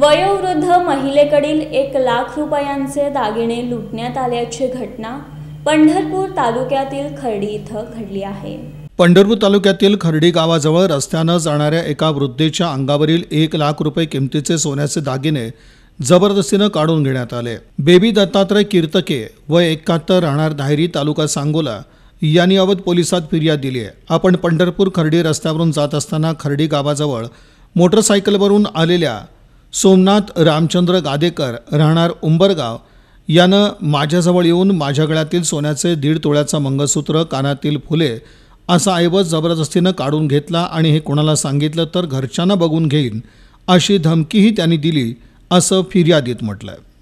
वयोवृद्ध महिलेकडील एक लाख रुपयांचे दागिने लुटण्यात आल्याची घटना पंढरपूर तालुक्यातील खर्डी इथं घडली आहे पंढरपूर तालुक्यातील खर्डी गावाजवळ रस्त्यानं जाणाऱ्या एका वृद्धेच्या अंगावरील एक लाख रुपये किमतीचे सोन्याचे दागिने जबरदस्तीनं काढून घेण्यात आले बेबी दत्तात्रय कीर्तके व एकाहत्तर राहणार धायरी तालुका सांगोला यांनी अवध पोलिसात फिर्याद दिली आहे आपण पंढरपूर खर्डी रस्त्यावरून जात असताना खर्डी गावाजवळ मोटरसायकलवरून आलेल्या सोमनाथ रामचंद्र गादेकर राहणार उंबरगाव यानं माझ्याजवळ येऊन माझ्या गळ्यातील सोन्याचे दीड तोळ्याचा मंगळसूत्र कानातील फुले असा ऐवज जबरदस्तीनं काढून घेतला आणि हे कोणाला सांगितलं तर घरच्यांना बघून घेईन अशी धमकीही त्यांनी दिली असं फिर्यादीत म्हटलं